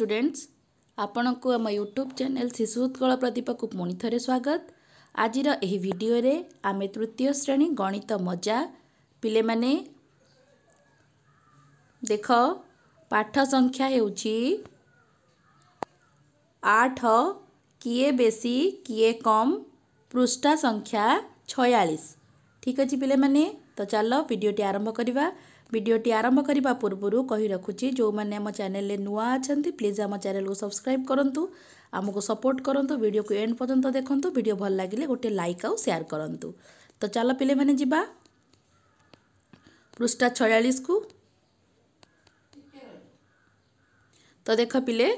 students ଆପଣଙ୍କୁ ଆମ YouTube channel ଶିଶୁ ଉତ୍କଳ ପ୍ରଦୀପକୁ ପୁଣି ଥରେ ସ୍ୱାଗତ ଆଜିର ଏହି ଭିଡ଼ିଓରେ ଆମେ ତୃତୀୟ ଶ୍ରେଣୀ ଗଣିତ ମଜା ପିଲେମାନେ ଦେଖ ପାଠ ସଂଖ୍ୟା ହେଉଛି ଆଠ କିଏ ବେଶୀ କିଏ କମ୍ ପୃଷ୍ଠା ସଂଖ୍ୟା ଛୟାଳିଶ ଠିକ୍ ଅଛି ପିଲେମାନେ ତ ଚାଲ ଭିଡ଼ିଓଟି ଆରମ୍ଭ କରିବା ভিডিওটি আরম্ভ করা পূর্বর কহি রাখুছি যে আম চ্যানেল নূয়া অনেক প্লিজ আমার চ্যানেল সবসক্রাইব করতু আমাকে সপোর্ট করতু ভিডিও এন্ড পর্যন্ত দেখুন ভিডিও ভাল লাগলে গোটে লাইক আও সেয়ার করতু তো চাল পিলে মানে যা পৃষ্ঠা ছয়াশ কু তো দেখ পিলে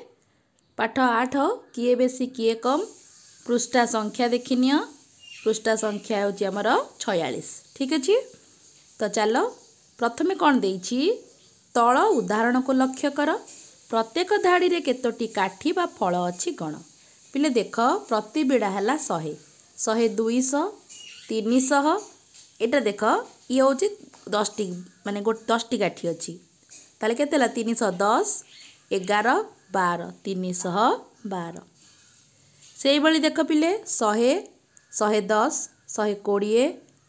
পাঠ আট কি বেশি কি কম পৃষ্ঠা সংখ্যা দেখি নিয় পৃষ্ঠা সংখ্যা হচ্ছে আমার ছয়াশ ঠিক আছে তো চাল ପ୍ରଥମେ କ'ଣ ଦେଇଛି ତଳ ଉଦାହରଣକୁ ଲକ୍ଷ୍ୟ କର ପ୍ରତ୍ୟେକ ଧାଡ଼ିରେ କେତୋଟି କାଠି ବା ଫଳ ଅଛି ଗଣ ପିଲେ ଦେଖ ପ୍ରତି ବିଡ଼ା ହେଲା ଶହେ ଶହେ ଦୁଇଶହ ତିନିଶହ ଏଇଟା ଦେଖ ଇଏ ହେଉଛି ଦଶଟି ମାନେ ଗୋଟେ ଦଶଟି କାଠି ଅଛି ତାହେଲେ କେତେ ହେଲା ତିନିଶହ ଦଶ ଏଗାର ବାର ତିନିଶହ ବାର ସେଇଭଳି ଦେଖ ପିଲେ ଶହେ ଶହେ ଦଶ ଶହେ କୋଡ଼ିଏ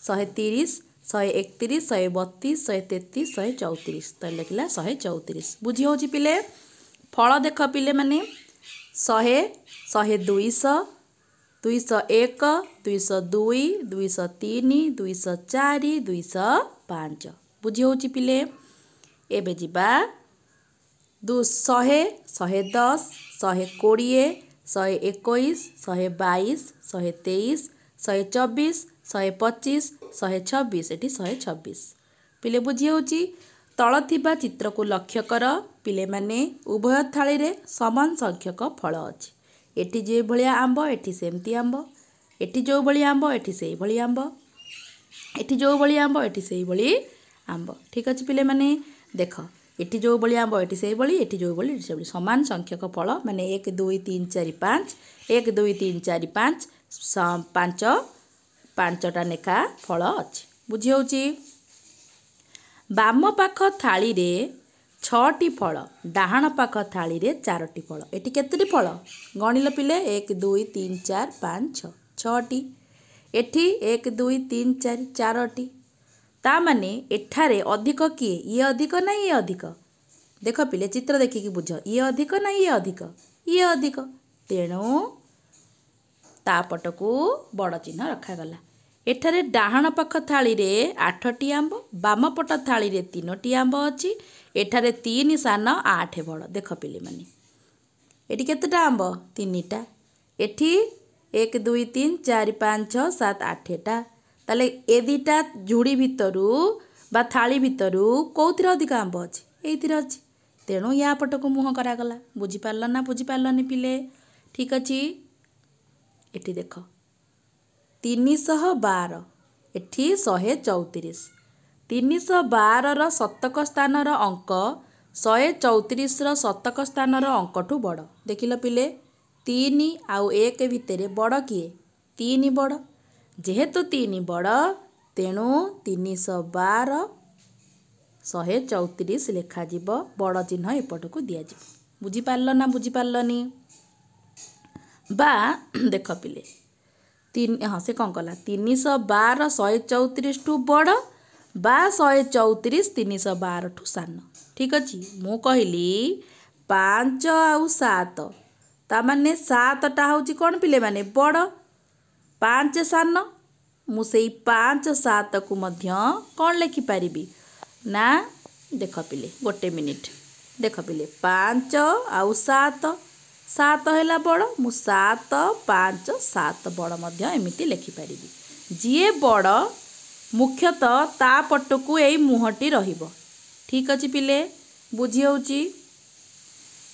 ଶହେ ତିରିଶ शहे एक तीस शहे बतीस शहे तेतीस शहे चौतीस तो लिखला शहे चौतीस बुझी हो पिले फल देख पे मैंने शहे शहे दुई दुई एक दुई दुई दुई तीन दुई चार दुईश पाँच बुझी हूँ पिले एवे जवा शहे शहे दस शहे कोड़े शहे एक शहे बैश शहे तेईस शहे चबीश शहे पचिश ଶହେ ଛବିଶ ଏଠି ଶହେ ଛବିଶ ପିଲେ ବୁଝିହେଉଛି ତଳ ଥିବା ଚିତ୍ରକୁ ଲକ୍ଷ୍ୟ କର ପିଲେମାନେ ଉଭୟ ଥାଳିରେ ସମାନ ସଂଖ୍ୟକ ଫଳ ଅଛି ଏଠି ଯେଉଁଭଳିଆ ଆମ୍ବ ଏଠି ସେମିତି ଆମ୍ବ ଏଠି ଯେଉଁଭଳି ଆମ୍ବ ଏଠି ସେଇଭଳି ଆମ୍ବ ଏଠି ଯେଉଁଭଳି ଆମ୍ବ ଏଠି ସେଇଭଳି ଆମ୍ବ ଠିକ୍ ଅଛି ପିଲେମାନେ ଦେଖ ଏଠି ଯେଉଁଭଳି ଆମ୍ବ ଏଠି ସେଇଭଳି ଏଠି ଯେଉଁଭଳି ଏଠି ସେଇଭଳି ସମାନ ସଂଖ୍ୟକ ଫଳ ମାନେ ଏକ ଦୁଇ ତିନି ଚାରି ପାଞ୍ଚ ଏକ ଦୁଇ ତିନି ଚାରି ପାଞ୍ଚ ପାଞ୍ଚ ପାଞ୍ଚଟା ଲେଖା ଫଳ ଅଛି ବୁଝିହେଉଛି ବାମ ପାଖ ଥାଳିରେ ଛଅଟି ଫଳ ଡାହାଣ ପାଖ ଥାଳିରେ ଚାରୋଟି ଫଳ ଏଠି କେତୋଟି ଫଳ ଗଣିଲ ପିଲେ ଏକ ଦୁଇ ତିନି ଚାରି ପାଞ୍ଚ ଛଅ ଛଅଟି ଏଠି ଏକ ଦୁଇ ତିନି ଚାରି ଚାରୋଟି ତା ମାନେ ଏଠାରେ ଅଧିକ କିଏ ଇଏ ଅଧିକ ନା ଇଏ ଅଧିକ ଦେଖ ପିଲେ ଚିତ୍ର ଦେଖିକି ବୁଝ ଇଏ ଅଧିକ ନା ଇଏ ଅଧିକ ଇଏ ଅଧିକ ତେଣୁ ତା ପଟକୁ ବଡ଼ ଚିହ୍ନ ରଖାଗଲା ଏଠାରେ ଡାହାଣ ପାଖ ଥାଳିରେ ଆଠଟି ଆମ୍ବ ବାମ ପଟ ଥାଳିରେ ତିନୋଟି ଆମ୍ବ ଅଛି ଏଠାରେ ତିନି ସାନ ଆଠ ବଡ଼ ଦେଖ ପିଲିମାନେ ଏଠି କେତେଟା ଆମ୍ବ ତିନିଟା ଏଠି ଏକ ଦୁଇ ତିନି ଚାରି ପାଞ୍ଚ ଛଅ ସାତ ଆଠଟା ତାହେଲେ ଏ ଦୁଇଟା ଝୁଡ଼ି ଭିତରୁ ବା ଥାଳି ଭିତରୁ କେଉଁଥିରେ ଅଧିକ ଆମ୍ବ ଅଛି ଏଇଥିରେ ଅଛି ତେଣୁ ୟା ପଟକୁ ମୁହଁ କରାଗଲା ବୁଝିପାରିଲ ନା ବୁଝିପାରିଲନି ପିଲେ ଠିକ୍ ଅଛି ଏଠି ଦେଖ ତିନିଶହ ବାର ଏଠି ଶହେ ଚଉତିରିଶ ତିନିଶହ ବାରର ଶତକ ସ୍ଥାନର ଅଙ୍କ ଶହେ ଚଉତିରିଶର ଶତକ ସ୍ଥାନର ଅଙ୍କଠୁ ବଡ଼ ଦେଖିଲ ପିଲେ ତିନି ଆଉ ଏକ ଭିତରେ ବଡ଼ କିଏ ତିନି ବଡ଼ ଯେହେତୁ ତିନି ବଡ଼ ତେଣୁ ତିନିଶହ ବାର ଶହେ ଚଉତିରିଶ ଲେଖାଯିବ ବଡ଼ ଚିହ୍ନ ଏପଟକୁ ଦିଆଯିବ ବୁଝିପାରିଲ ନା ବୁଝିପାରିଲନି बा, पिले, बाख पे हे कलाति बार शौतिस बड बा 134, 312 तिनश बारू सान ठिक मो कहिली पाँच आउ सात ताता पिले माने बड पांच सान मै पाँच सतको लेखिपारि देखप मिनट देख पिले, पाँच आउ सात ସାତ ହେଲା ବଡ଼ ମୁଁ ସାତ ପାଞ୍ଚ ସାତ ବଡ଼ ମଧ୍ୟ ଏମିତି ଲେଖିପାରିବି ଯିଏ ବଡ଼ ମୁଖ୍ୟତଃ ତା ପଟକୁ ଏଇ ମୁହଁଟି ରହିବ ଠିକ୍ ଅଛି ପିଲେ ବୁଝିହେଉଛି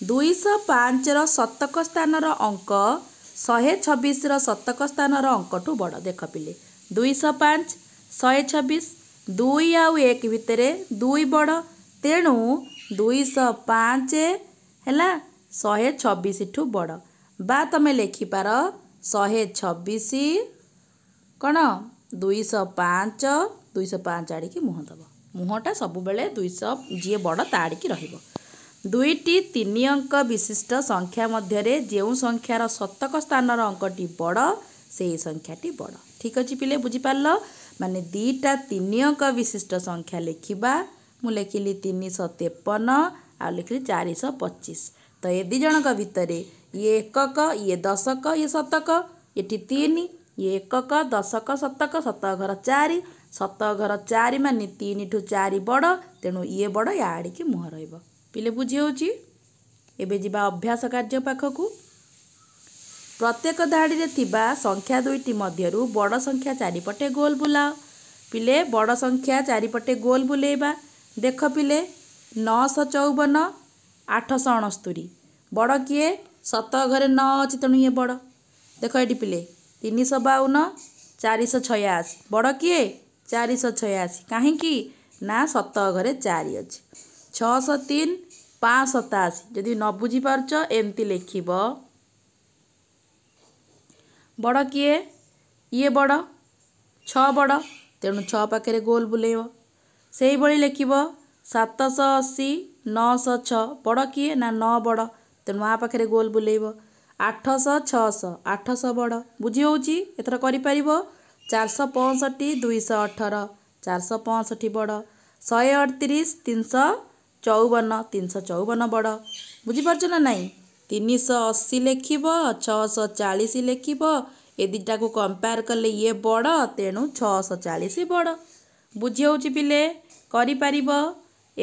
ଦୁଇଶହ ପାଞ୍ଚର ଶତକ ସ୍ଥାନର ଅଙ୍କ ଶହେ ଛବିଶର ଶତକ ସ୍ଥାନର ଅଙ୍କଠୁ ବଡ଼ ଦେଖ ପିଲେ ଦୁଇଶହ ପାଞ୍ଚ ଶହେ ଛବିଶ ଦୁଇ ଆଉ ଏକ ଭିତରେ ଦୁଇ ବଡ଼ ତେଣୁ ଦୁଇଶହ ପାଞ୍ଚ ହେଲା ଶହେ ଛବିଶଠୁ ବଡ଼ ବା ତମେ ଲେଖିପାର ଶହେ ଛବିଶ କ'ଣ ଦୁଇଶହ ପାଞ୍ଚ ଦୁଇଶହ ପାଞ୍ଚ ଆଡ଼ିକି ମୁହଁ ଦେବ ମୁହଁଟା ସବୁବେଳେ ଦୁଇଶହ ଯିଏ ବଡ଼ ତା ଆଡ଼ିକି ରହିବ ଦୁଇଟି ତିନି ଅଙ୍କ ବିଶିଷ୍ଟ ସଂଖ୍ୟା ମଧ୍ୟରେ ଯେଉଁ ସଂଖ୍ୟାର ଶତକ ସ୍ଥାନର ଅଙ୍କଟି ବଡ଼ ସେହି ସଂଖ୍ୟାଟି ବଡ଼ ଠିକ୍ ଅଛି ପିଲେ ବୁଝିପାରିଲ ମାନେ ଦୁଇଟା ତିନି ଅଙ୍କ ବିଶିଷ୍ଟ ସଂଖ୍ୟା ଲେଖିବା ମୁଁ ଲେଖିଲି ତିନିଶହ ତେପନ ଆଉ ଲେଖିଲି ଚାରିଶହ ପଚିଶ ତ ଏ ଦୁଇ ଜଣଙ୍କ ଭିତରେ ଇଏ ଏକକ ଇଏ ଦଶକ ଇଏ ଶତକ ଏଠି ତିନି ଇଏ ଏକକ ଦଶକ ଶତକ ଶତକ ଘର ଚାରି ଶତକ ଘର ଚାରି ମାନେ ତିନିଠୁ ଚାରି ବଡ଼ ତେଣୁ ଇଏ ବଡ଼ ୟା ଆଡ଼ିକି ମୁହଁ ରହିବ ପିଲେ ବୁଝିହେଉଛି ଏବେ ଯିବା ଅଭ୍ୟାସ କାର୍ଯ୍ୟ ପାଖକୁ ପ୍ରତ୍ୟେକ ଧାଡ଼ିରେ ଥିବା ସଂଖ୍ୟା ଦୁଇଟି ମଧ୍ୟରୁ ବଡ଼ ସଂଖ୍ୟା ଚାରିପଟେ ଗୋଲ୍ ବୁଲାଅ ପିଲେ ବଡ଼ ସଂଖ୍ୟା ଚାରିପଟେ ଗୋଲ୍ ବୁଲେଇବା ଦେଖ ପିଲେ ନଅଶହ ଚଉବନ ଆଠଶହ ଅଣସ୍ତୋରି ବଡ଼ କିଏ ସତ ଘରେ ନଅ ଅଛି ତେଣୁ ଇଏ ବଡ଼ ଦେଖ ଏଠି ପିଲେ ତିନିଶହ ବାଉନ ଚାରିଶହ ଛୟାଅଶି ବଡ଼ କିଏ ଚାରିଶହ ଛୟାଅଶି କାହିଁକି ନା ସତ ଘରେ ଚାରି ଅଛି ଛଅଶହ ତିନି ପାଞ୍ଚ ସତାଅଶି ଯଦି ନ ବୁଝିପାରୁଛ ଏମିତି ଲେଖିବ ବଡ଼ କିଏ ଇଏ ବଡ଼ ଛଅ ବଡ଼ ତେଣୁ ଛଅ ପାଖରେ ଗୋଲ୍ ବୁଲେଇବ ସେଇଭଳି ଲେଖିବ सातश असी न बड त गोल बुलैब आठश छ आठश बड बुझिहे एथर गरिपार चारश पँसठी दुईश अठर चारश पँसठी बड श अठतिस तिनश चौवन तिनश चौवन बड बुझि पर्छ नै तिनश असी लेखि छेक ए को कम्पेयर कले ये बड तेणु छास बड बुझिहे बिहे गरिप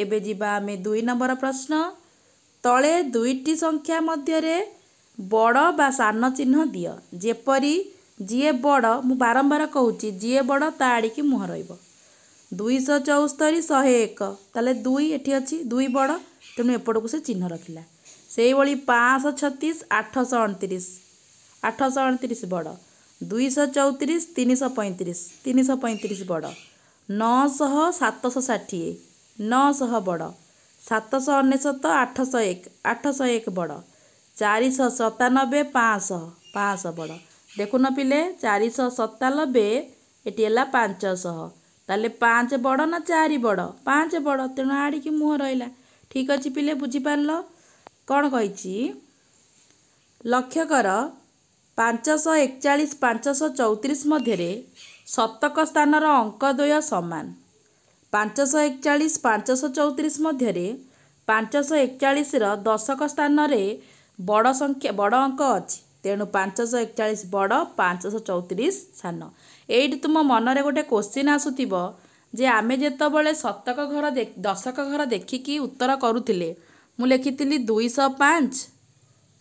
ଏବେ ଯିବା ଆମେ ଦୁଇ ନମ୍ବର ପ୍ରଶ୍ନ ତଳେ ଦୁଇଟି ସଂଖ୍ୟା ମଧ୍ୟରେ ବଡ଼ ବା ସାନ ଚିହ୍ନ ଦିଅ ଯେପରି ଯିଏ ବଡ଼ ମୁଁ ବାରମ୍ବାର କହୁଛି ଯିଏ ବଡ଼ ତା ଆଡ଼ିକି ମୁହଁ ରହିବ ଦୁଇଶହ ଚଉସ୍ତରୀ ଶହେ ଏକ ତାହେଲେ ଦୁଇ ଏଠି ଅଛି ଦୁଇ ବଡ଼ ତେଣୁ ଏପଟକୁ ସେ ଚିହ୍ନ ରଖିଲା ସେଇଭଳି ପାଞ୍ଚଶହ ଛତିଶ ଆଠଶହ ଅଣତିରିଶ ଆଠଶହ ଅଣତିରିଶ ବଡ଼ ଦୁଇଶହ ଚଉତିରିଶ ତିନିଶହ ପଇଁତିରିଶ ତିନିଶହ ପଇଁତିରିଶ ବଡ଼ ନଅଶହ ସାତଶହ ଷାଠିଏ ନଅଶହ ବଡ଼ ସାତଶହ ଅନେଶତ ଆଠଶହ ଏକ ଆଠଶହ ଏକ ବଡ଼ ଚାରିଶହ ସତାନବେ ପାଞ୍ଚଶହ ପାଞ୍ଚଶହ ବଡ଼ ଦେଖୁନ ପିଲେ ଚାରିଶହ ସତାନବେ ଏଠି ହେଲା ପାଞ୍ଚଶହ ତାହେଲେ ପାଞ୍ଚ ବଡ଼ ନା ଚାରି ବଡ଼ ପାଞ୍ଚ ବଡ଼ ତେଣୁ ଆଡ଼ିକି ମୁହଁ ରହିଲା ଠିକ୍ ଅଛି ପିଲେ ବୁଝିପାରିଲ କ'ଣ କହିଛି ଲକ୍ଷ୍ୟ କର ପାଞ୍ଚଶହ ଏକଚାଳିଶ ପାଞ୍ଚଶହ ଚଉତିରିଶ ମଧ୍ୟରେ ଶତକ ସ୍ଥାନର ଅଙ୍କ ଦ୍ୱୟ ସମାନ ପାଞ୍ଚଶହ ଏକଚାଳିଶ ପାଞ୍ଚଶହ ଚଉତିରିଶ ମଧ୍ୟରେ ପାଞ୍ଚଶହ ଏକଚାଳିଶର ଦଶକ ସ୍ଥାନରେ ବଡ଼ ସଂଖ୍ୟା ବଡ଼ ଅଙ୍କ ଅଛି ତେଣୁ ପାଞ୍ଚଶହ ଏକଚାଳିଶ ବଡ଼ ପାଞ୍ଚଶହ ଚଉତିରିଶ ସାନ ଏଇଠି ତୁମ ମନରେ ଗୋଟେ କୋଶ୍ଚିନ୍ ଆସୁଥିବ ଯେ ଆମେ ଯେତେବେଳେ ଶତକ ଘର ଦଶକ ଘର ଦେଖିକି ଉତ୍ତର କରୁଥିଲେ ମୁଁ ଲେଖିଥିଲି ଦୁଇଶହ ପାଞ୍ଚ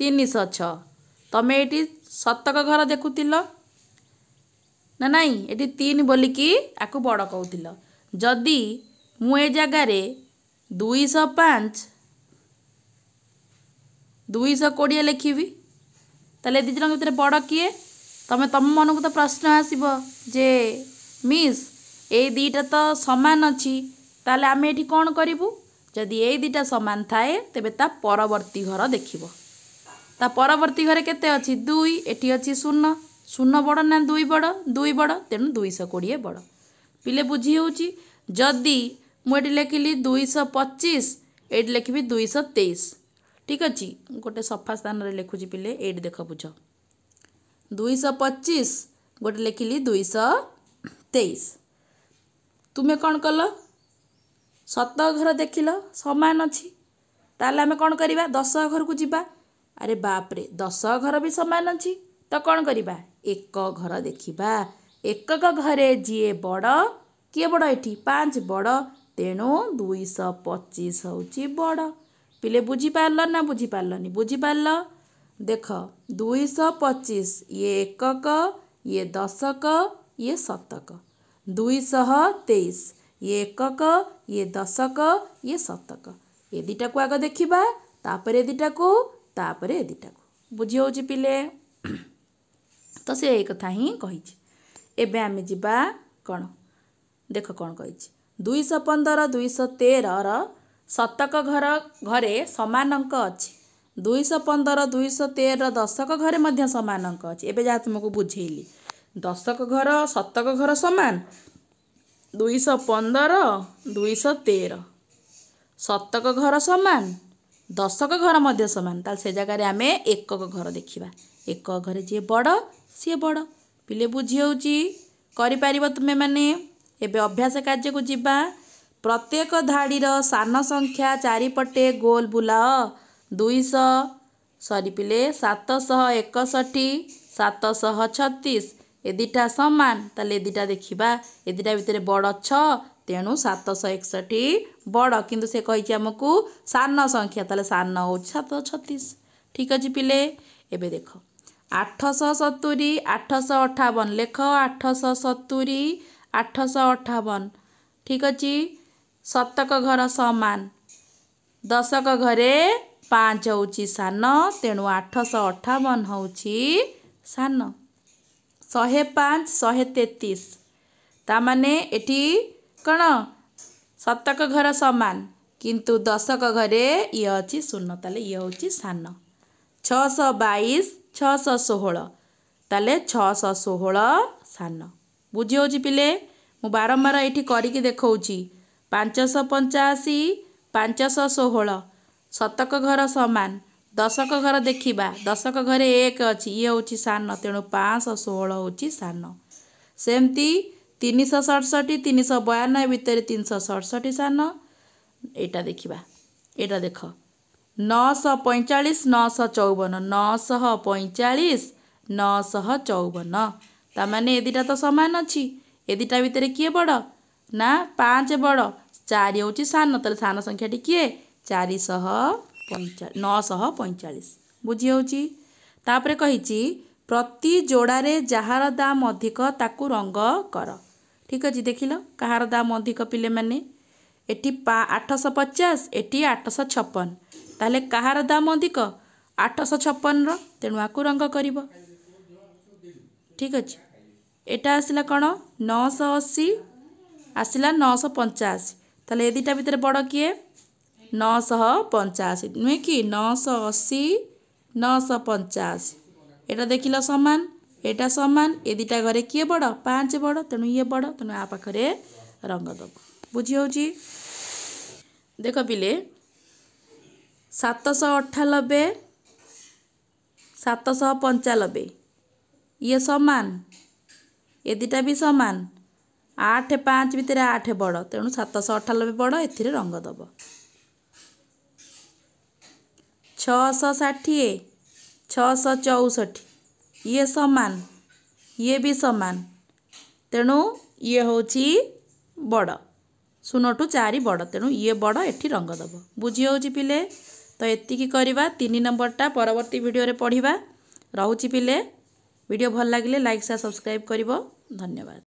ତିନିଶହ ଛଅ ତମେ ଏଇଠି ଶତକ ଘର ଦେଖୁଥିଲ ନା ନାଇଁ ଏଠି ତିନି ବୋଲିକି ଆକୁ ବଡ଼ କହୁଥିଲ ଯଦି ମୁଁ ଏ ଜାଗାରେ ଦୁଇଶହ ପାଞ୍ଚ ଦୁଇଶହ କୋଡ଼ିଏ ଲେଖିବି ତାହେଲେ ଦୁଇ ଜଣଙ୍କ ଭିତରେ ବଡ଼ କିଏ ତୁମେ ତୁମ ମନକୁ ତ ପ୍ରଶ୍ନ ଆସିବ ଯେ ମିସ୍ ଏଇ ଦୁଇଟା ତ ସମାନ ଅଛି ତାହେଲେ ଆମେ ଏଠି କ'ଣ କରିବୁ ଯଦି ଏଇ ଦୁଇଟା ସମାନ ଥାଏ ତେବେ ତା ପରବର୍ତ୍ତୀ ଘର ଦେଖିବ ତା ପରବର୍ତ୍ତୀ ଘରେ କେତେ ଅଛି ଦୁଇ ଏଠି ଅଛି ଶୂନ ଶୂନ ବଡ଼ ନା ଦୁଇ ବଡ଼ ଦୁଇ ବଡ଼ ତେଣୁ ଦୁଇଶହ କୋଡ଼ିଏ ବଡ଼ पहिले बुझिहेउँछ जदि लिखिली दुईश पचीस ये लिखी दुईश तेईस ठीक अच्छे गोटे सफा स्थान लेखु ये देख बुझ दुई सचिस गटे लेखि दुईश तेल आम कौन कर दस घर को जी अरे बाप रे दस घर कौन समान एक घर देखा ଏକକ ଘରେ ଯିଏ ବଡ଼ କିଏ ବଡ଼ ଏଠି ପାଞ୍ଚ ବଡ଼ ତେଣୁ ଦୁଇଶହ ପଚିଶ ହେଉଛି ବଡ଼ ପିଲେ ବୁଝିପାରିଲ ନା ବୁଝିପାରିଲନି ବୁଝିପାରିଲ ଦେଖ ଦୁଇଶହ ପଚିଶ ଇଏ ଏକକ ଇଏ ଦଶକ ଇଏ ଶତକ ଦୁଇଶହ ତେଇଶ ଇଏ ଏକକ ଇଏ ଦଶକ ଇଏ ଶତକ ଏ ଦୁଇଟାକୁ ଆଗ ଦେଖିବା ତାପରେ ଏ ଦୁଇଟାକୁ ତାପରେ ଏ ଦୁଇଟାକୁ ବୁଝି ହେଉଛି ପିଲେ ତ ସେ ଏକଥା ହିଁ କହିଛି ଏବେ ଆମେ ଯିବା କ'ଣ ଦେଖ କ'ଣ କହିଛି ଦୁଇଶହ ପନ୍ଦର ଦୁଇଶହ ତେରର ଶତକ ଘର ଘରେ ସମାନ ଅଙ୍କ ଅଛି ଦୁଇଶହ ପନ୍ଦର ଦୁଇଶହ ତେରର ଦଶକ ଘରେ ମଧ୍ୟ ସମାନ ଅଙ୍କ ଅଛି ଏବେ ଯାହା ତୁମକୁ ବୁଝେଇଲି ଦଶକ ଘର ଶତକ ଘର ସମାନ ଦୁଇଶହ ପନ୍ଦର ଦୁଇଶହ ତେର ଶତକ ଘର ସମାନ ଦଶକ ଘର ମଧ୍ୟ ସମାନ ତାହେଲେ ସେ ଜାଗାରେ ଆମେ ଏକକ ଘର ଦେଖିବା ଏକକ ଘରେ ଯିଏ ବଡ଼ ସିଏ ବଡ଼ ପିଲେ ବୁଝିହେଉଛି କରିପାରିବ ତୁମେମାନେ ଏବେ ଅଭ୍ୟାସ କାର୍ଯ୍ୟକୁ ଯିବା ପ୍ରତ୍ୟେକ ଧାଡ଼ିର ସାନ ସଂଖ୍ୟା ଚାରିପଟେ ଗୋଲ ବୁଲାଅ ଦୁଇଶହ ସରି ପିଲେ ସାତଶହ ଏକଷଠି ସାତଶହ ଛତିଶ ଏ ଦୁଇଟା ସମାନ ତାହେଲେ ଏ ଦୁଇଟା ଦେଖିବା ଏ ଦୁଇଟା ଭିତରେ ବଡ଼ ଛଅ ତେଣୁ ସାତଶହ ଏକଷଠି ବଡ଼ କିନ୍ତୁ ସେ କହିଛି ଆମକୁ ସାନ ସଂଖ୍ୟା ତାହେଲେ ସାନ ହେଉଛି ସାତଶହ ଛତିଶ ଠିକ୍ ଅଛି ପିଲେ ଏବେ ଦେଖ ଆଠଶହ ସତୁରି ଆଠଶହ ଅଠାବନ ଲେଖ ଆଠଶହ ସତୁରି ଆଠଶହ ଅଠାବନ ଠିକ ଅଛି ଶତକ ଘର ସମାନ ଦଶକ ଘରେ ପାଞ୍ଚ ହେଉଛି ସାନ ତେଣୁ ଆଠଶହ ଅଠାବନ ହେଉଛି ସାନ ଶହେ ପାଞ୍ଚ ଶହେ ତେତିଶ ତାମାନେ ଏଠି କ'ଣ ଶତକ ଘର ସମାନ କିନ୍ତୁ ଦଶକ ଘରେ ଇଏ ଅଛି ଶୂନ ତାହେଲେ ଇଏ ହେଉଛି ସାନ ଛଅଶହ ବାଇଶ ଛଅଶହ ଷୋହଳ ତାହେଲେ ଛଅଶହ ଷୋହଳ ସାନ ବୁଝିହେଉଛି ପିଲେ ମୁଁ ବାରମ୍ବାର ଏଇଠି କରିକି ଦେଖାଉଛି ପାଞ୍ଚଶହ ପଞ୍ଚାଅଶୀ ପାଞ୍ଚଶହ ଷୋହଳ ଶତକ ଘର ସମାନ ଦଶକ ଘର ଦେଖିବା ଦଶକ ଘରେ ଏକ ଅଛି ଇଏ ହେଉଛି ସାନ ତେଣୁ ପାଞ୍ଚଶହ ଷୋହଳ ହେଉଛି ସାନ ସେମିତି ତିନିଶହ ସଡ଼ଷଠି ତିନିଶହ ବୟାନବେ ଭିତରେ ତିନିଶହ ସଡ଼ଷଠି ସାନ ଏଇଟା ଦେଖିବା ଏଇଟା ଦେଖ ନଅଶହ ପଇଁଚାଳିଶ ନଅଶହ ଚଉବନ ନଅଶହ ପଇଁଚାଳିଶ ନଅଶହ ଚଉବନ ତା'ମାନେ ଏ ଦୁଇଟା ତ ସମାନ ଅଛି ଏ ଦୁଇଟା ଭିତରେ କିଏ ବଡ଼ ନା ପାଞ୍ଚ ବଡ଼ ଚାରି ହେଉଛି ସାନ ତାହେଲେ ସାନ ସଂଖ୍ୟାଟି କିଏ ଚାରିଶହ ପଇଁଚାଳିଶ ନଅଶହ ପଇଁଚାଳିଶ ବୁଝି ହେଉଛି ତାପରେ କହିଛି ପ୍ରତି ଯୋଡ଼ାରେ ଯାହାର ଦାମ ଅଧିକ ତାକୁ ରଙ୍ଗ କର ଠିକ୍ ଅଛି ଦେଖିଲ କାହାର ଦାମ ଅଧିକ ପିଲେମାନେ ଏଠି ଆଠଶହ ପଚାଶ ଏଠି ଆଠଶହ ଛପନ ତାହେଲେ କାହାର ଦାମ ଅଧିକ ଆଠଶହ ଛପନର ତେଣୁ ଆକୁ ରଙ୍ଗ କରିବ ଠିକ୍ ଅଛି ଏଇଟା ଆସିଲା କ'ଣ ନଅଶହ ଅଶୀ ଆସିଲା ନଅଶହ ପଞ୍ଚାଅଶୀ ତାହେଲେ ଏ ଦୁଇଟା ଭିତରେ ବଡ଼ କିଏ ନଅଶହ ପଞ୍ଚାଅଶୀ ନୁହେଁ କି ନଅଶହ ଅଶୀ ନଅଶହ ପଞ୍ଚାଅଶୀ ଏଇଟା ଦେଖିଲ ସମାନ ଏଇଟା ସମାନ ଏ ଦୁଇଟା ଘରେ କିଏ ବଡ଼ ପାଞ୍ଚ ବଡ଼ ତେଣୁ ଇଏ ବଡ଼ ତେଣୁ ଆ ପାଖରେ ରଙ୍ଗ ଦେବ ବୁଝିହେଉଛି ଦେଖ ପିଲେ ସାତଶହ ଅଠାନବେ ସାତଶହ ପଞ୍ଚାନବେ ଇଏ ସମାନ ଏ ଦୁଇଟା ବି ସମାନ ଆଠ ପାଞ୍ଚ ଭିତରେ ଆଠ ବଡ଼ ତେଣୁ ସାତଶହ ଅଠାନବେ ବଡ଼ ଏଥିରେ ରଙ୍ଗ ଦେବ ଛଅଶହ ଷାଠିଏ ଛଅଶହ ଚଉଷଠି ଇଏ ସମାନ ଇଏ ବି ସମାନ ତେଣୁ ଇଏ ହେଉଛି ବଡ଼ ଶୂନଠୁ ଚାରି ବଡ଼ ତେଣୁ ଇଏ ବଡ଼ ଏଠି ରଙ୍ଗ ଦେବ ବୁଝି ହେଉଛି ପିଲେ ତ ଏତିକି କରିବା ତିନି ନମ୍ବରଟା ପରବର୍ତ୍ତୀ ଭିଡ଼ିଓରେ ପଢ଼ିବା ରହୁଛି ପିଲେ ଭିଡ଼ିଓ ଭଲ ଲାଗିଲେ ଲାଇକ୍ ସେୟାର ସବସ୍କ୍ରାଇବ୍ କରିବ ଧନ୍ୟବାଦ